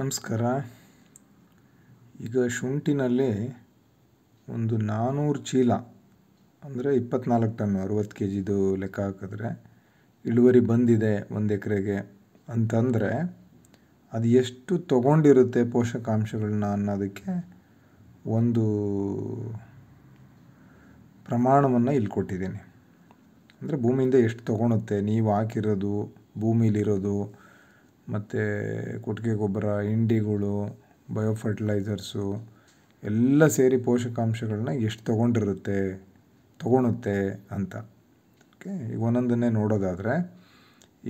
ನಮಸ್ಕಾರ ಈಗ ಶುಂಠಿನಲ್ಲಿ ಒಂದು ನಾನ್ನೂರು ಚೀಲ ಅಂದರೆ ಇಪ್ಪತ್ನಾಲ್ಕು ಟನ್ ಅರುವತ್ತು ಕೆ ಜಿದು ಲೆಕ್ಕ ಹಾಕಿದ್ರೆ ಇಳುವರಿ ಬಂದಿದೆ ಒಂದು ಎಕರೆಗೆ ಅಂತಂದರೆ ಅದು ಎಷ್ಟು ತಗೊಂಡಿರುತ್ತೆ ಪೋಷಕಾಂಶಗಳನ್ನ ಅನ್ನೋದಕ್ಕೆ ಒಂದು ಪ್ರಮಾಣವನ್ನು ಇಲ್ಲಿ ಕೊಟ್ಟಿದ್ದೀನಿ ಅಂದರೆ ಭೂಮಿಯಿಂದ ಎಷ್ಟು ತೊಗೊಳುತ್ತೆ ನೀವು ಹಾಕಿರೋದು ಭೂಮಿಲಿರೋದು ಮತ್ತು ಕೊಟ್ಟಿಗೆ ಗೊಬ್ಬರ ಹಿಂಡಿಗಳು ಬಯೋ ಫರ್ಟಿಲೈಸರ್ಸ್ ಎಲ್ಲ ಸೇರಿ ಪೋಷಕಾಂಶಗಳನ್ನ ಎಷ್ಟು ತೊಗೊಂಡಿರುತ್ತೆ ತೊಗೊಳುತ್ತೆ ಅಂತ ಓಕೆ ಈಗ ಒಂದೊಂದನ್ನೇ ನೋಡೋದಾದರೆ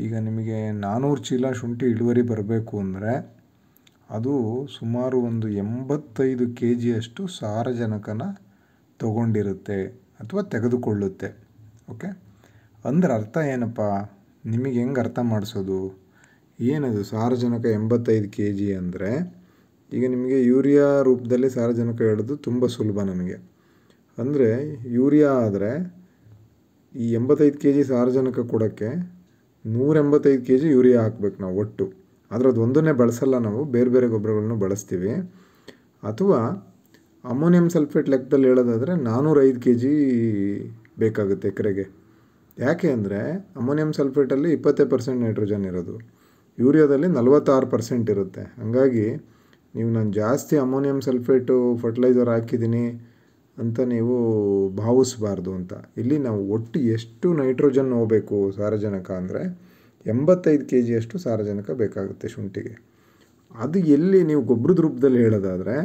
ಈಗ ನಿಮಗೆ ನಾನ್ನೂರು ಚೀಲ ಶುಂಠಿ ಇಳುವರಿ ಬರಬೇಕು ಅಂದರೆ ಅದು ಸುಮಾರು ಒಂದು ಎಂಬತ್ತೈದು ಕೆ ಜಿಯಷ್ಟು ಸಾರಜನಕನ ತಗೊಂಡಿರುತ್ತೆ ಅಥವಾ ತೆಗೆದುಕೊಳ್ಳುತ್ತೆ ಓಕೆ ಅಂದ್ರೆ ಅರ್ಥ ಏನಪ್ಪ ನಿಮಗೆ ಹೆಂಗೆ ಅರ್ಥ ಮಾಡಿಸೋದು ಏನದು ಸಾರಜನಕ ಎಂಬತ್ತೈದು ಕೆ ಜಿ ಅಂದರೆ ಈಗ ನಿಮಗೆ ಯೂರಿಯಾ ರೂಪದಲ್ಲಿ ಸಾರಜನಕ ಹೇಳೋದು ತುಂಬ ಸುಲಭ ನನಗೆ ಅಂದರೆ ಯೂರಿಯಾ ಆದರೆ ಈ ಎಂಬತ್ತೈದು ಕೆ ಜಿ ಸಾರಜನಕ ಕೊಡೋಕ್ಕೆ ನೂರೆಂಬತ್ತೈದು ಕೆ ಜಿ ಯೂರಿಯಾ ಹಾಕ್ಬೇಕು ನಾವು ಒಟ್ಟು ಆದರೆ ಒಂದನ್ನೇ ಬಳಸಲ್ಲ ನಾವು ಬೇರೆ ಬೇರೆ ಗೊಬ್ಬರಗಳನ್ನು ಬಳಸ್ತೀವಿ ಅಥವಾ ಅಮೋನಿಯಂ ಸಲ್ಫೇಟ್ ಲೆಕ್ಕದಲ್ಲಿ ಹೇಳೋದಾದರೆ ನಾನ್ನೂರೈದು ಕೆ ಜಿ ಬೇಕಾಗುತ್ತೆ ಎಕರೆಗೆ ಯಾಕೆ ಅಂದರೆ ಅಮೋನಿಯಂ ಸಲ್ಫೇಟಲ್ಲಿ ಇಪ್ಪತ್ತೇ ಪರ್ಸೆಂಟ್ ನೈಟ್ರೋಜನ್ ಇರೋದು ಯೂರಿಯಾದಲ್ಲಿ ನಲವತ್ತಾರು ಪರ್ಸೆಂಟ್ ಇರುತ್ತೆ ಹಾಗಾಗಿ ನೀವು ನಾನು ಜಾಸ್ತಿ ಅಮೋನಿಯಂ ಸಲ್ಫೇಟು ಫರ್ಟಿಲೈಸರ್ ಹಾಕಿದ್ದೀನಿ ಅಂತ ನೀವು ಭಾವಿಸ್ಬಾರ್ದು ಅಂತ ಇಲ್ಲಿ ನಾವು ಒಟ್ಟು ಎಷ್ಟು ನೈಟ್ರೋಜನ್ ಹೋಗಬೇಕು ಸಾರಜನಕ ಅಂದರೆ ಎಂಬತ್ತೈದು ಕೆ ಜಿಯಷ್ಟು ಸಾರಜನಕ ಬೇಕಾಗುತ್ತೆ ಶುಂಠಿಗೆ ಅದು ಎಲ್ಲಿ ನೀವು ಗೊಬ್ಬರದ ರೂಪದಲ್ಲಿ ಹೇಳೋದಾದರೆ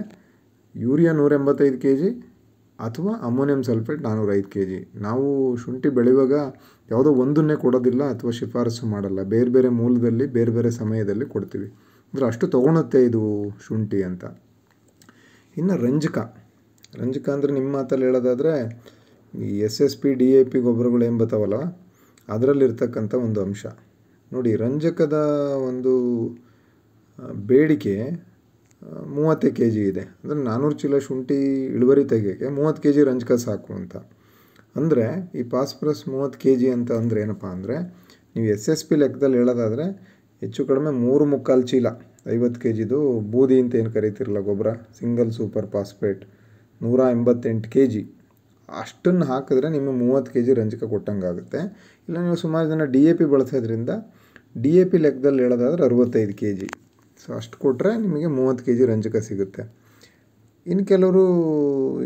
ಯೂರಿಯಾ ನೂರ ಎಂಬತ್ತೈದು ಕೆ ಜಿ ಅಥವಾ ಅಮೋನಿಯಂ ಸಲ್ಫೇಟ್ ಐದು ಕೆ ಜಿ ನಾವು ಶುಂಠಿ ಬೆಳೆಯುವಾಗ ಯಾವುದೋ ಒಂದನ್ನೇ ಕೊಡೋದಿಲ್ಲ ಅಥವಾ ಶಿಫಾರಸು ಮಾಡಲ್ಲ ಬೇರೆ ಬೇರೆ ಮೂಲದಲ್ಲಿ ಬೇರೆ ಬೇರೆ ಸಮಯದಲ್ಲಿ ಕೊಡ್ತೀವಿ ಅಂದರೆ ಅಷ್ಟು ತೊಗೊಳುತ್ತೆ ಇದು ಶುಂಠಿ ಅಂತ ಇನ್ನು ರಂಜಕ ರಂಜಕ ಅಂದರೆ ನಿಮ್ಮ ಮಾತಲ್ಲಿ ಹೇಳೋದಾದರೆ ಈ S S P D A P ಗೊಬ್ಬರಗಳು ಏನು ಬರ್ತಾವಲ್ಲ ಅದರಲ್ಲಿರ್ತಕ್ಕಂಥ ಒಂದು ಅಂಶ ನೋಡಿ ರಂಜಕದ ಒಂದು ಬೇಡಿಕೆ ಮೂವತ್ತೇ ಕೆ ಜಿ ಇದೆ ಅಂದರೆ ನಾನ್ನೂರು ಚೀಲ ಶುಂಠಿ ಇಳುವರಿ ತೆಗೆಯೋಕ್ಕೆ ಮೂವತ್ತು ಕೆ ಜಿ ರಂಜಕ ಸಾಕು ಅಂತ ಅಂದರೆ ಈ ಪಾಸ್ಪರಸ್ ಮೂವತ್ತು ಕೆ ಜಿ ಅಂತ ಅಂದರೆ ಏನಪ್ಪ ಅಂದರೆ ನೀವು ಎಸ್ ಎಸ್ ಪಿ ಲೆಕ್ಕದಲ್ಲಿ ಹೇಳೋದಾದರೆ ಹೆಚ್ಚು ಕಡಿಮೆ ಮೂರು ಮುಕ್ಕಾಲು ಚೀಲ ಐವತ್ತು ಕೆ ಜಿದು ಬೂದಿ ಅಂತ ಏನು ಕರಿತಿರಲ್ಲ ಗೊಬ್ಬರ ಸಿಂಗಲ್ ಸೂಪರ್ ಪಾಸ್ಪೇಟ್ ನೂರ ಎಂಬತ್ತೆಂಟು ಕೆ ಜಿ ಅಷ್ಟನ್ನು ಹಾಕಿದ್ರೆ ನಿಮಗೆ ಮೂವತ್ತು ಕೆ ಜಿ ರಂಜಕ ಕೊಟ್ಟಂಗಾಗುತ್ತೆ ಇಲ್ಲ ನೀವು ಸುಮಾರು ಜನ ಡಿ ಎ ಪಿ ಬಳಸೋದ್ರಿಂದ ಡಿ ಎ ಪಿ ಲೆಕ್ಕದಲ್ಲಿ ಹೇಳೋದಾದ್ರೆ ಅರವತ್ತೈದು ಕೆ ಜಿ ಸೊ ಅಷ್ಟು ಕೊಟ್ಟರೆ ನಿಮಗೆ ಮೂವತ್ತು ಕೆ ಜಿ ರಂಜಕ ಸಿಗುತ್ತೆ ಇನ್ನು ಕೆಲವರು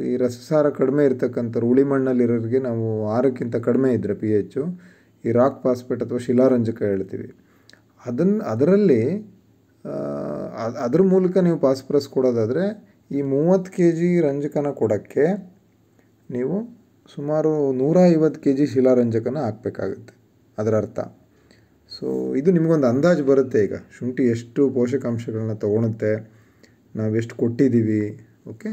ಈ ರಸಸಾರ ಕಡಿಮೆ ಇರತಕ್ಕಂಥವ್ರು ಹುಳಿ ಮಣ್ಣಲ್ಲಿರೋರಿಗೆ ನಾವು ಆರಕ್ಕಿಂತ ಕಡಿಮೆ ಇದ್ದರೆ ಪಿ ಎಚ್ ಈ ರಾಕ್ ಪಾಸ್ಪೇಟ್ ಅಥವಾ ಶಿಲಾರಂಜಕ ಹೇಳ್ತೀವಿ ಅದನ್ನು ಅದರಲ್ಲಿ ಅದ್ರ ಮೂಲಕ ನೀವು ಪಾಸ್ಪರಸ್ ಕೊಡೋದಾದರೆ ಈ ಮೂವತ್ತು ಕೆ ಜಿ ರಂಜಕನ ಕೊಡೋಕ್ಕೆ ನೀವು ಸುಮಾರು ನೂರ ಐವತ್ತು ಕೆ ಜಿ ಶಿಲಾರಂಜಕನ ಹಾಕಬೇಕಾಗುತ್ತೆ ಅದರ ಅರ್ಥ ಸೊ ಇದು ನಿಮಗೊಂದು ಅಂದಾಜು ಬರುತ್ತೆ ಈಗ ಶುಂಠಿ ಎಷ್ಟು ಪೋಷಕಾಂಶಗಳನ್ನ ತೊಗೊಳುತ್ತೆ ನಾವೆಷ್ಟು ಕೊಟ್ಟಿದ್ದೀವಿ ಓಕೆ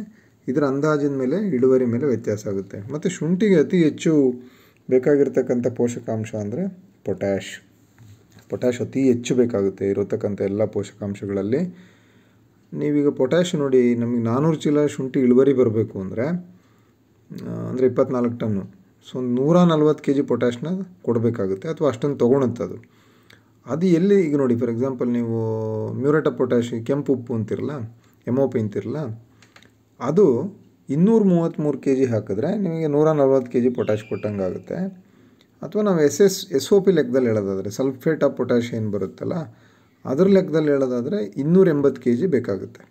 ಇದರ ಅಂದಾಜಿನ ಮೇಲೆ ಇಳುವರಿ ಮೇಲೆ ವ್ಯತ್ಯಾಸ ಆಗುತ್ತೆ ಮತ್ತು ಶುಂಠಿಗೆ ಅತಿ ಹೆಚ್ಚು ಬೇಕಾಗಿರ್ತಕ್ಕಂಥ ಪೋಷಕಾಂಶ ಅಂದರೆ ಪೊಟ್ಯಾಷ್ ಪೊಟ್ಯಾಷ್ ಅತಿ ಹೆಚ್ಚು ಬೇಕಾಗುತ್ತೆ ಇರತಕ್ಕಂಥ ಎಲ್ಲ ಪೋಷಕಾಂಶಗಳಲ್ಲಿ ನೀವೀಗ ಪೊಟ್ಯಾಷ್ ನೋಡಿ ನಮಗೆ ನಾನ್ನೂರು ಚೀಲ ಶುಂಠಿ ಇಳುವರಿ ಬರಬೇಕು ಅಂದರೆ ಅಂದರೆ ಇಪ್ಪತ್ನಾಲ್ಕು ಟನ್ನು ಸೊ ನೂರ ನಲ್ವತ್ತು ಕೆ ಜಿ ಪೊಟ್ಯಾಷ್ನ ಕೊಡಬೇಕಾಗುತ್ತೆ ಅಥವಾ ಅಷ್ಟೊಂದು ತೊಗೊಳುತ್ತೆ ಅದು ಅದು ಎಲ್ಲಿ ಈಗ ನೋಡಿ ಫಾರ್ ಎಕ್ಸಾಂಪಲ್ ನೀವು ಮ್ಯೂರೇಟ ಪೊಟ್ಯಾಶಿ ಕೆಂಪು ಉಪ್ಪು ಅಂತಿರಲ್ಲ ಎಮ್ ಒ ಪಿ ಅಂತಿರಲ್ಲ ಅದು ಇನ್ನೂರು ಮೂವತ್ತ್ಮೂರು ಕೆ ಜಿ ಹಾಕಿದ್ರೆ ನಿಮಗೆ ನೂರ ನಲ್ವತ್ತು ಕೆ ಜಿ ಪೊಟ್ಯಾಶ್ ಕೊಟ್ಟಂಗೆ ಆಗುತ್ತೆ ಅಥವಾ ನಾವು S S S O P ಲೆಕ್ಕದಲ್ಲಿ ಹೇಳೋದಾದರೆ ಸಲ್ಫೇಟ್ ಆಫ್ ಪೊಟ್ಯಾಶ್ ಏನು ಬರುತ್ತಲ್ಲ ಅದ್ರ ಲೆಕ್ಕದಲ್ಲಿ ಹೇಳೋದಾದರೆ ಇನ್ನೂರ ಎಂಬತ್ತು ಕೆ ಜಿ ಬೇಕಾಗುತ್ತೆ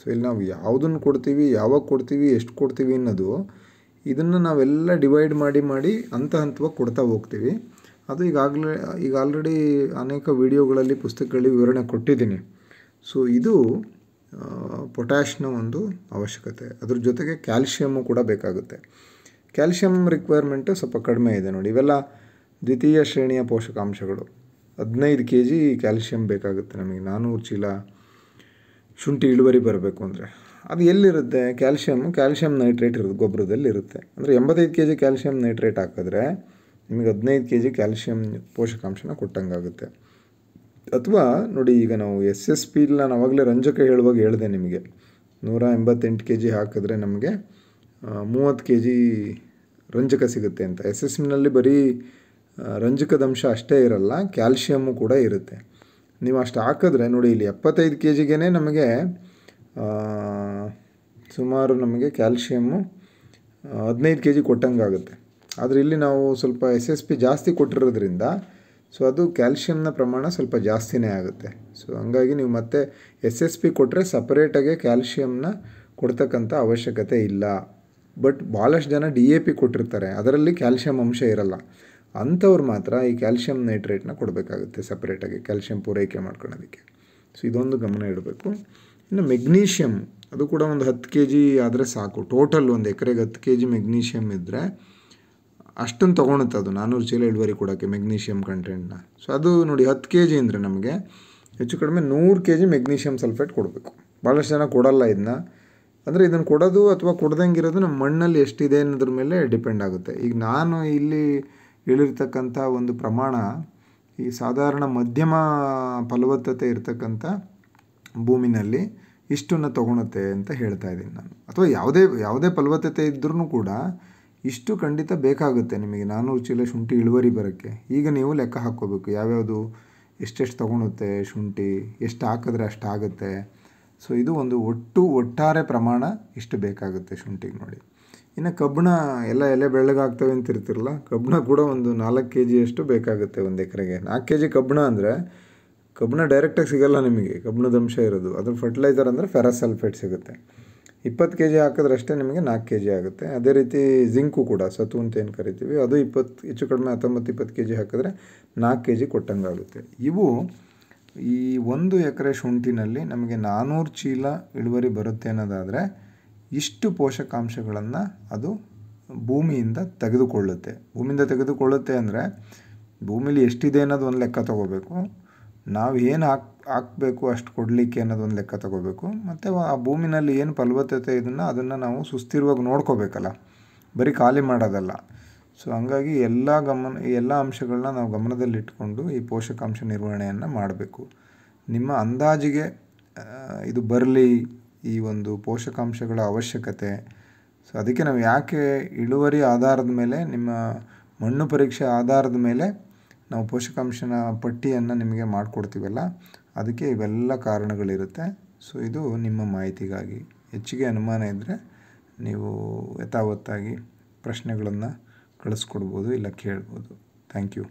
ಸೊ ಇಲ್ಲಿ ನಾವು ಯಾವುದನ್ನು ಕೊಡ್ತೀವಿ ಯಾವಾಗ ಕೊಡ್ತೀವಿ ಎಷ್ಟು ಕೊಡ್ತೀವಿ ಅನ್ನೋದು ಇದನ್ನು ನಾವೆಲ್ಲ ಡಿವೈಡ್ ಮಾಡಿ ಮಾಡಿ ಹಂತ ಹಂತವಾಗಿ ಕೊಡ್ತಾ ಹೋಗ್ತೀವಿ ಅದು ಈಗಾಗಲೇ ಈಗ ಆಲ್ರೆಡಿ ಅನೇಕ ವಿಡಿಯೋಗಳಲ್ಲಿ ಪುಸ್ತಕಗಳಲ್ಲಿ ವಿವರಣೆ ಕೊಟ್ಟಿದ್ದೀನಿ ಸೊ ಇದು ಪೊಟ್ಯಾಷ್ನ ಒಂದು ಅವಶ್ಯಕತೆ ಅದ್ರ ಜೊತೆಗೆ ಕ್ಯಾಲ್ಶಿಯಮ್ಮು ಕೂಡ ಬೇಕಾಗುತ್ತೆ ಕ್ಯಾಲ್ಶಿಯಮ್ ರಿಕ್ವೈರ್ಮೆಂಟು ಸ್ವಲ್ಪ ಕಡಿಮೆ ಇದೆ ನೋಡಿ ಇವೆಲ್ಲ ದ್ವಿತೀಯ ಶ್ರೇಣಿಯ ಪೋಷಕಾಂಶಗಳು ಹದಿನೈದು ಕೆ ಜಿ ಕ್ಯಾಲ್ಶಿಯಂ ಬೇಕಾಗುತ್ತೆ ನಮಗೆ ನಾನ್ನೂರು ಚೀಲ ಶುಂಠಿ ಇಳುವರಿ ಬರಬೇಕು ಅಂದರೆ ಅದು ಎಲ್ಲಿರುತ್ತೆ ಕ್ಯಾಲ್ಶಿಯಮ್ ಕ್ಯಾಲ್ಶಿಯಂ ನೈಟ್ರೇಟ್ ಇರುತ್ತೆ ಗೊಬ್ಬರದಲ್ಲಿ ಇರುತ್ತೆ ಅಂದರೆ ಎಂಬತ್ತೈದು ಕೆ ಜಿ ಕ್ಯಾಲ್ಶಿಯಂ ನೈಟ್ರೇಟ್ ಹಾಕಿದ್ರೆ ನಿಮಗೆ ಹದಿನೈದು ಕೆ ಜಿ ಕ್ಯಾಲ್ಶಿಯಂ ಪೋಷಕಾಂಶನ ಕೊಟ್ಟಂಗಾಗುತ್ತೆ ಅಥವಾ ನೋಡಿ ಈಗ ನಾವು ಎಸ್ ಎಸ್ ಪಿ ನಾನು ಆವಾಗಲೇ ರಂಜಕ ಹೇಳುವಾಗ ಹೇಳಿದೆ ನಿಮಗೆ ನೂರ ಎಂಬತ್ತೆಂಟು ಕೆ ಜಿ ಹಾಕಿದ್ರೆ ನಮಗೆ ಮೂವತ್ತು ಕೆ ಜಿ ರಂಜಕ ಸಿಗುತ್ತೆ ಅಂತ ಎಸ್ ಎಸ್ ಪಿನಲ್ಲಿ ಬರೀ ರಂಜಕದ ಅಂಶ ಅಷ್ಟೇ ಇರಲ್ಲ ಕ್ಯಾಲ್ಶಿಯಮ್ಮು ಕೂಡ ಇರುತ್ತೆ ನೀವು ಅಷ್ಟು ಹಾಕಿದ್ರೆ ನೋಡಿ ಇಲ್ಲಿ ಎಪ್ಪತ್ತೈದು ಕೆ ಜಿಗೇ ನಮಗೆ ಸುಮಾರು ನಮಗೆ ಕ್ಯಾಲ್ಶಿಯಮ್ಮು ಹದಿನೈದು ಕೆ ಜಿ ಕೊಟ್ಟಂಗಾಗುತ್ತೆ ಆದರೆ ಇಲ್ಲಿ ನಾವು ಸ್ವಲ್ಪ ಎಸ್ ಎಸ್ ಪಿ ಜಾಸ್ತಿ ಕೊಟ್ಟಿರೋದ್ರಿಂದ ಸೊ ಅದು ಕ್ಯಾಲ್ಶಿಯಮ್ನ ಪ್ರಮಾಣ ಸ್ವಲ್ಪ ಜಾಸ್ತಿನೇ ಆಗುತ್ತೆ ಸೊ ಹಂಗಾಗಿ ನೀವು ಮತ್ತೆ ಎಸ್ ಎಸ್ ಪಿ ಕೊಟ್ಟರೆ ಸಪ್ರೇಟಾಗೆ ಕ್ಯಾಲ್ಷಿಯಮ್ನ ಕೊಡ್ತಕ್ಕಂಥ ಅವಶ್ಯಕತೆ ಇಲ್ಲ ಬಟ್ ಭಾಳಷ್ಟು ಜನ ಡಿ ಎ ಪಿ ಕೊಟ್ಟಿರ್ತಾರೆ ಅದರಲ್ಲಿ ಕ್ಯಾಲ್ಶಿಯಂ ಅಂಶ ಇರಲ್ಲ ಅಂಥವ್ರು ಮಾತ್ರ ಈ ಕ್ಯಾಲ್ಶಿಯಂ ನೈಟ್ರೇಟ್ನ ಕೊಡಬೇಕಾಗುತ್ತೆ ಸಪ್ರೇಟಾಗಿ ಕ್ಯಾಲ್ಶಿಯಂ ಪೂರೈಕೆ ಮಾಡ್ಕೊಳ್ಳೋದಕ್ಕೆ ಸೊ ಇದೊಂದು ಗಮನ ಇಡಬೇಕು ಇನ್ನು ಮೆಗ್ನೀಷಿಯಮ್ ಅದು ಕೂಡ ಒಂದು ಹತ್ತು ಕೆ ಜಿ ಆದರೆ ಸಾಕು ಟೋಟಲ್ ಒಂದು ಎಕರೆಗೆ ಹತ್ತು ಕೆ ಜಿ ಮೆಗ್ನೀಷಿಯಮ್ ಇದ್ದರೆ ಅಷ್ಟನ್ನು ತೊಗೊಳುತ್ತೆ ಅದು ನಾನ್ನೂರು ಚೀಲ ಇಳುವರಿ ಕೊಡೋಕ್ಕೆ ಮೆಗ್ನೀಷಿಯಮ್ ಕಂಟೆಂಟ್ನ ಸೊ ಅದು ನೋಡಿ ಹತ್ತು ಕೆ ಜಿ ಅಂದರೆ ನಮಗೆ ಹೆಚ್ಚು ಕಡಿಮೆ ನೂರು ಕೆ ಜಿ ಮೆಗ್ನೀಷಿಯಂ ಸಲ್ಫೇಟ್ ಕೊಡಬೇಕು ಭಾಳಷ್ಟು ಜನ ಕೊಡಲ್ಲ ಇದನ್ನ ಅಂದರೆ ಇದನ್ನು ಕೊಡೋದು ಅಥವಾ ಕೊಡ್ದಂಗೆ ಇರೋದು ನಮ್ಮ ಮಣ್ಣಲ್ಲಿ ಎಷ್ಟಿದೆ ಅನ್ನೋದ್ರ ಮೇಲೆ ಡಿಪೆಂಡ್ ಆಗುತ್ತೆ ಈಗ ನಾನು ಇಲ್ಲಿ ಹೇಳಿರ್ತಕ್ಕಂಥ ಒಂದು ಪ್ರಮಾಣ ಈ ಸಾಧಾರಣ ಮಧ್ಯಮ ಫಲವತ್ತತೆ ಇರತಕ್ಕಂಥ ಭೂಮಿನಲ್ಲಿ ಇಷ್ಟನ್ನು ತೊಗೊಳತ್ತೆ ಅಂತ ಹೇಳ್ತಾ ಇದ್ದೀನಿ ನಾನು ಅಥವಾ ಯಾವುದೇ ಯಾವುದೇ ಫಲವತ್ತತೆ ಇದ್ರೂ ಕೂಡ ಇಷ್ಟು ಖಂಡಿತ ಬೇಕಾಗುತ್ತೆ ನಿಮಗೆ ನಾನ್ನೂರು ಚೀಲ ಶುಂಠಿ ಇಳುವರಿ ಬರೋಕ್ಕೆ ಈಗ ನೀವು ಲೆಕ್ಕ ಹಾಕ್ಕೋಬೇಕು ಯಾವ್ಯಾವುದು ಎಷ್ಟೆಷ್ಟು ತೊಗೊಳುತ್ತೆ ಶುಂಠಿ ಎಷ್ಟು ಹಾಕಿದ್ರೆ ಅಷ್ಟು ಆಗುತ್ತೆ ಸೊ ಇದು ಒಂದು ಒಟ್ಟು ಒಟ್ಟಾರೆ ಪ್ರಮಾಣ ಇಷ್ಟು ಬೇಕಾಗುತ್ತೆ ಶುಂಠಿಗೆ ನೋಡಿ ಇನ್ನು ಕಬ್ಬಣ ಎಲ್ಲ ಎಲೆ ಬೆಳ್ಳಗಾಗ್ತವೆ ಅಂತ ಇರ್ತಿರಲ್ಲ ಕಬ್ಬಣ ಕೂಡ ಒಂದು ನಾಲ್ಕು ಕೆ ಜಿಯಷ್ಟು ಬೇಕಾಗುತ್ತೆ ಒಂದು ಎಕರೆಗೆ ನಾಲ್ಕು ಕೆ ಜಿ ಕಬ್ಬಣ ಅಂದರೆ ಕಬ್ಬಣ ಡೈರೆಕ್ಟಾಗಿ ಸಿಗಲ್ಲ ನಿಮಗೆ ಕಬ್ಬಿಣದ ಅಂಶ ಇರೋದು ಅದರ ಫರ್ಟಿಲೈಸರ್ ಅಂದರೆ ಫೆರಾಸಲ್ಫೇಟ್ ಸಿಗುತ್ತೆ ಇಪ್ಪತ್ತು ಕೆ ಜಿ ಹಾಕಿದ್ರೆ ಅಷ್ಟೇ ನಿಮಗೆ ನಾಲ್ಕು ಕೆ ಜಿ ಆಗುತ್ತೆ ಅದೇ ರೀತಿ ಜಿಂಕು ಕೂಡ ಸತು ಅಂತ ಏನು ಕರಿತೀವಿ ಅದು ಇಪ್ಪತ್ತು ಹೆಚ್ಚು ಕಡಿಮೆ ಹತ್ತೊಂಬತ್ತು ಇಪ್ಪತ್ತು ಕೆ ಜಿ ಹಾಕಿದ್ರೆ ನಾಲ್ಕು ಕೆ ಜಿ ಕೊಟ್ಟಂಗೆ ಆಗುತ್ತೆ ಇವು ಈ ಒಂದು ಎಕರೆ ಶುಂಠಿನಲ್ಲಿ ನಮಗೆ ನಾನ್ನೂರು ಚೀಲ ಇಳುವರಿ ಬರುತ್ತೆ ಅನ್ನೋದಾದರೆ ಇಷ್ಟು ಪೋಷಕಾಂಶಗಳನ್ನು ಅದು ಭೂಮಿಯಿಂದ ತೆಗೆದುಕೊಳ್ಳುತ್ತೆ ಭೂಮಿಯಿಂದ ತೆಗೆದುಕೊಳ್ಳುತ್ತೆ ಅಂದರೆ ಭೂಮಿಲಿ ಎಷ್ಟಿದೆ ಅನ್ನೋದು ಒಂದು ಲೆಕ್ಕ ತಗೋಬೇಕು ನಾವು ಏನು ಹಾಕ್ ಹಾಕಬೇಕು ಅಷ್ಟು ಕೊಡಲಿಕ್ಕೆ ಅನ್ನೋದೊಂದು ಲೆಕ್ಕ ತಗೋಬೇಕು ಮತ್ತು ಆ ಭೂಮಿನಲ್ಲಿ ಏನು ಫಲವತ್ತತೆ ಇದನ್ನು ಅದನ್ನು ನಾವು ಸುಸ್ಥಿರವಾಗಿ ನೋಡ್ಕೋಬೇಕಲ್ಲ ಬರೀ ಖಾಲಿ ಮಾಡೋದಲ್ಲ ಸೊ ಹಂಗಾಗಿ ಎಲ್ಲ ಗಮನ ಎಲ್ಲ ಅಂಶಗಳನ್ನ ನಾವು ಗಮನದಲ್ಲಿಟ್ಕೊಂಡು ಈ ಪೋಷಕಾಂಶ ನಿರ್ವಹಣೆಯನ್ನು ಮಾಡಬೇಕು ನಿಮ್ಮ ಅಂದಾಜಿಗೆ ಇದು ಬರಲಿ ಈ ಒಂದು ಪೋಷಕಾಂಶಗಳ ಅವಶ್ಯಕತೆ ಸೊ ಅದಕ್ಕೆ ನಾವು ಯಾಕೆ ಇಳುವರಿ ಆಧಾರದ ಮೇಲೆ ನಿಮ್ಮ ಮಣ್ಣು ಪರೀಕ್ಷೆ ಆಧಾರದ ಮೇಲೆ ನಾವು ಪೋಷಕಾಂಶನ ಪಟ್ಟಿಯನ್ನು ನಿಮಗೆ ಮಾಡಿಕೊಡ್ತೀವಲ್ಲ ಅದಕ್ಕೆ ಇವೆಲ್ಲ ಕಾರಣಗಳಿರುತ್ತೆ ಸೊ ಇದು ನಿಮ್ಮ ಮಾಹಿತಿಗಾಗಿ ಹೆಚ್ಚಿಗೆ ಅನುಮಾನ ಇದ್ದರೆ ನೀವು ಯಥಾವತ್ತಾಗಿ ಪ್ರಶ್ನೆಗಳನ್ನು ಕಳಿಸ್ಕೊಡ್ಬೋದು ಇಲ್ಲ ಕೇಳ್ಬೋದು ಥ್ಯಾಂಕ್ ಯು